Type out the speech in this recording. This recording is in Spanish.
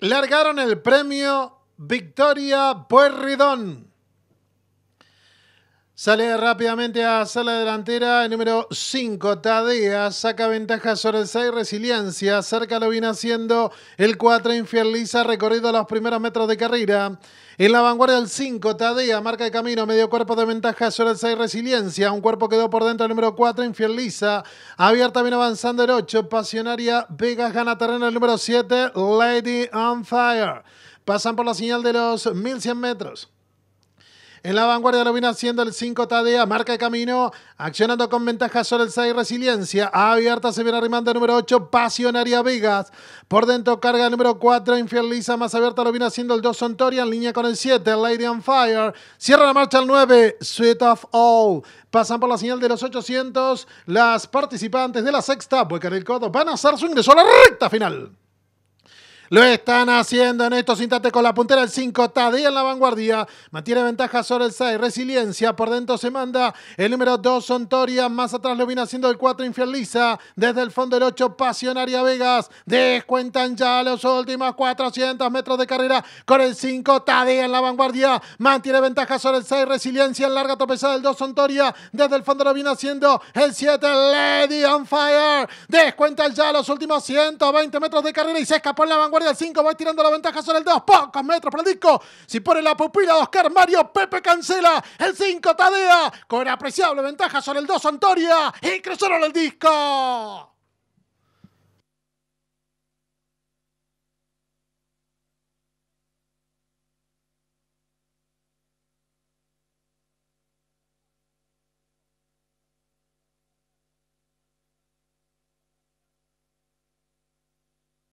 largaron el premio Victoria Puerridón. Sale rápidamente a sala delantera, el número 5, Tadea, saca ventaja sobre el 6, Resiliencia, cerca lo viene haciendo el 4, Infieliza, recorrido los primeros metros de carrera. En la vanguardia el 5, Tadea, marca el camino, medio cuerpo de ventaja sobre el 6, Resiliencia, un cuerpo quedó por dentro el número 4, Infieliza, abierta viene avanzando el 8, Pasionaria, Vegas gana terreno el número 7, Lady on Fire. Pasan por la señal de los 1100 metros. En la vanguardia lo viene haciendo el 5 Tadea, marca de camino, accionando con ventaja sobre el 6 Resiliencia. Abierta se viene arrimando el número 8, Pasionaria Vegas. Por dentro carga el número 4, Infieliza. Más abierta lo viene haciendo el 2 Sontoria en línea con el 7, Lady on Fire. Cierra la marcha el 9, Sweet of All. Pasan por la señal de los 800. Las participantes de la sexta, vuelcan el codo, van a hacer su ingreso a la recta final. Lo están haciendo en estos instantes con la puntera el 5, Tadea en la vanguardia, mantiene ventaja sobre el 6, Resiliencia, por dentro se manda el número 2, Sontoria, más atrás lo viene haciendo el 4, Infieliza, desde el fondo el 8, Pasionaria Vegas, descuentan ya los últimos 400 metros de carrera con el 5, Tade en la vanguardia, mantiene ventaja sobre el 6, Resiliencia, en larga tropezada el 2, Sontoria, desde el fondo lo viene haciendo el 7, Lady on Fire, descuentan ya los últimos 120 metros de carrera y se escapó en la vanguardia el 5, va tirando la ventaja sobre el 2, pocos metros para el disco. Si pone la pupila de Oscar Mario, Pepe cancela. El 5, Tadea, con apreciable ventaja sobre el 2, Antoria. Y cruzaron el disco.